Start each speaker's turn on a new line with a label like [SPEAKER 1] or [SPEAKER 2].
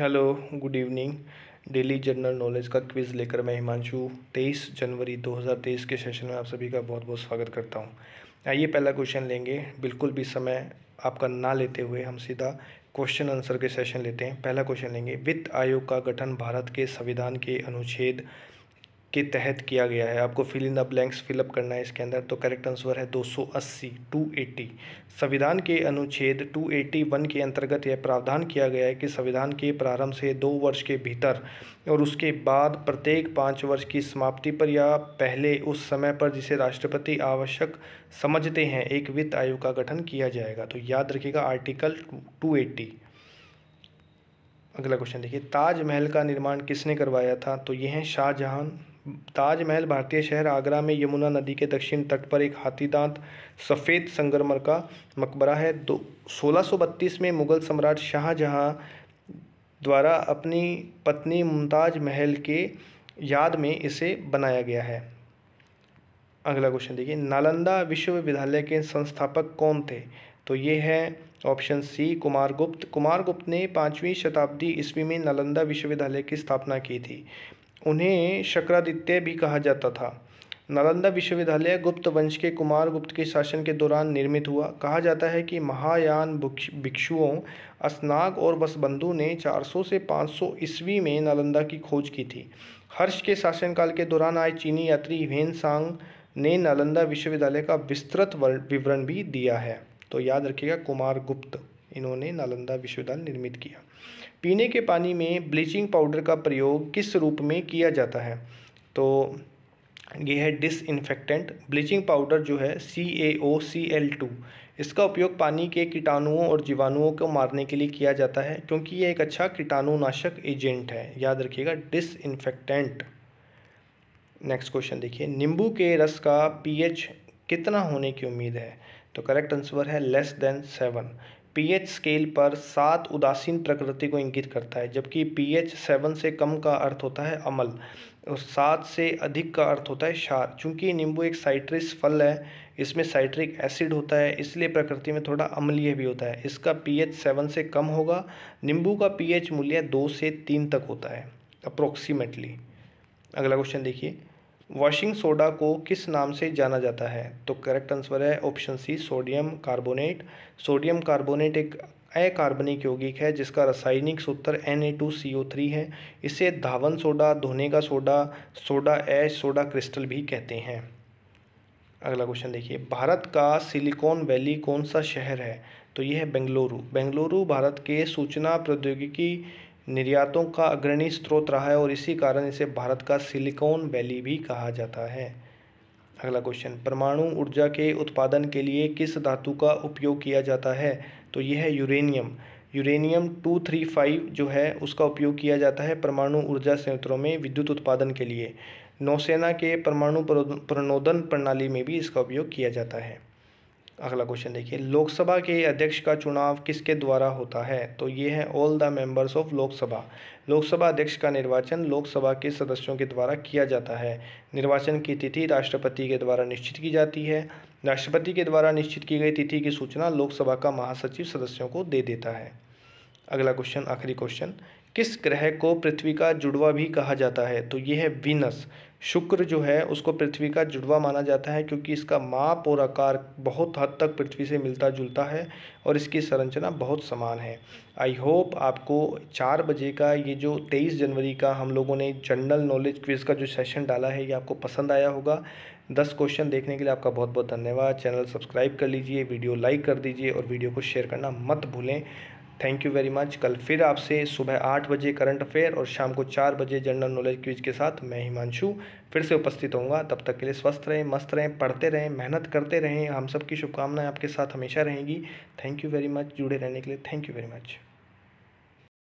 [SPEAKER 1] hello good evening daily general knowledge का quiz लेकर मैं हिमांशु 23 जनवरी 2023 के सेशन में आप सभी का बहुत बहुत स्वागत करता हूँ आइए पहला क्वेश्चन लेंगे बिल्कुल भी समय आपका ना लेते हुए हम सीधा क्वेश्चन आंसर के सेशन लेते हैं पहला क्वेश्चन लेंगे वित्त आयोग का गठन भारत के संविधान के अनुच्छेद के तहत किया गया है आपको fill in the blanks fill up करना है इसके अंदर तो करेक्ट आंसर है 280 280 संविधान के अनुच्छेद 281 के अंतर्गत यह प्रावधान किया गया है कि संविधान के प्रारंभ से दो वर्ष के भीतर और उसके बाद प्रत्येक पाँच वर्ष की समाप्ति पर या पहले उस समय पर जिसे राष्ट्रपति आवश्यक समझते हैं एक वित्त आयोग का गठन किया जाएगा तो याद रखिएगा आर्टिकल टू अगला क्वेश्चन देखिए ताजमहल का निर्माण किसने करवाया था तो ये हैं शाहजहां ताजमहल भारतीय शहर आगरा में यमुना नदी के दक्षिण तट पर एक हाथीदांत सफ़ेद संगरमर का मकबरा है दो सोलह में मुग़ल सम्राट शाहजहां द्वारा अपनी पत्नी मुमताज महल के याद में इसे बनाया गया है अगला क्वेश्चन देखिए नालंदा विश्वविद्यालय के संस्थापक कौन थे तो ये है ऑप्शन सी कुमार गुप्त कुमार गुप्त ने पाँचवीं शताब्दी ईस्वी में नालंदा विश्वविद्यालय की स्थापना की थी उन्हें शक्रादित्य भी कहा जाता था नालंदा विश्वविद्यालय गुप्त वंश के कुमार गुप्त के शासन के दौरान निर्मित हुआ कहा जाता है कि महायान भिक्षुओं असनाग और बसबंधु ने 400 से 500 ईस्वी में नालंदा की खोज की थी हर्ष के शासनकाल के दौरान आए चीनी यात्री वेन सांग ने नालंदा विश्वविद्यालय का विस्तृत विवरण भी दिया है तो याद रखिएगा कुमार गुप्त इन्होंने नालंदा विश्वविद्यालय निर्मित किया पीने के पानी में ब्लीचिंग पाउडर का प्रयोग किस रूप में किया जाता है तो यह है डिसइनफेक्टेंट ब्लीचिंग पाउडर जो है सी ए ओ सी एल टू इसका उपयोग पानी के कीटाणुओं और जीवाणुओं को मारने के लिए किया जाता है क्योंकि यह एक अच्छा कीटाणुनाशक एजेंट है याद रखिएगा डिसइनफेक्टेंट नेक्स्ट क्वेश्चन देखिए नींबू के रस का पीएच कितना होने की उम्मीद है तो करेक्ट आंसर है less than seven pH scale पर सात उदासीन प्रकृति को इंगित करता है जबकि पीएच सेवन से कम का अर्थ होता है अमल और सात से अधिक का अर्थ होता है क्षार चूँकि नींबू एक साइट्रिस फल है इसमें साइट्रिक एसिड होता है इसलिए प्रकृति में थोड़ा अम्लीय भी होता है इसका पीएच सेवन से कम होगा नींबू का पीएच मूल्य दो से तीन तक होता है अप्रोक्सीमेटली अगला क्वेश्चन देखिए वॉशिंग सोडा को किस नाम से जाना जाता है तो करेक्ट आंसर है option C sodium carbonate sodium carbonate एक अकार्बनिक यौगिक है जिसका रासायनिक सूत्र थ्री है इसे धावन सोडा धोने का सोडा सोडा एच सोडा क्रिस्टल भी कहते हैं अगला क्वेश्चन देखिए भारत का सिलिकॉन वैली कौन सा शहर है तो यह है बेंगलुरु बेंगलुरु भारत के सूचना प्रौद्योगिकी निर्यातों का अग्रणी स्रोत रहा है और इसी कारण इसे भारत का सिलिकॉन वैली भी कहा जाता है अगला क्वेश्चन परमाणु ऊर्जा के उत्पादन के लिए किस धातु का उपयोग किया जाता है तो यह है uranium uranium two three five जो है उसका उपयोग किया जाता है परमाणु ऊर्जा संयंत्रों में विद्युत उत्पादन के लिए नौसेना के परमाणु प्रणोदन प्रणाली में भी इसका उपयोग किया जाता है अगला क्वेश्चन देखिए लोकसभा के अध्यक्ष का चुनाव किसके द्वारा होता है तो ये है all the members of Lok Sabha Lok Sabha अध्यक्ष का निर्वाचन लोकसभा के सदस्यों के द्वारा किया जाता है निर्वाचन की तिथि राष्ट्रपति के द्वारा निश्चित की जाती है राष्ट्रपति के द्वारा निश्चित की गई तिथि की सूचना लोकसभा का महासचिव सदस्यों को दे देता है अगला क्वेश्चन आखिरी क्वेश्चन किस ग्रह को पृथ्वी का जुड़वा भी कहा जाता है तो ये है वीनस शुक्र जो है उसको पृथ्वी का जुड़वा माना जाता है क्योंकि इसका माप और आकार बहुत हद तक पृथ्वी से मिलता जुलता है और इसकी संरचना बहुत समान है आई होप आपको चार बजे का ये जो तेईस जनवरी का हम लोगों ने जनरल नॉलेज क्विज़ का जो सेशन डाला है ये आपको पसंद आया होगा दस क्वेश्चन देखने के लिए आपका बहुत बहुत धन्यवाद चैनल सब्सक्राइब कर लीजिए वीडियो लाइक कर दीजिए और वीडियो को शेयर करना मत भूलें थैंक यू वेरी मच कल फिर आपसे सुबह आठ बजे करंट अफेयर और शाम को चार बजे जनरल नॉलेज क्विज के साथ मैं हिमांशु फिर से उपस्थित होऊंगा तब तक के लिए स्वस्थ रहें मस्त रहें पढ़ते रहें मेहनत करते रहें हम सब की शुभकामनाएं आपके साथ हमेशा रहेंगी थैंक यू वेरी मच जुड़े रहने के लिए थैंक यू वेरी मच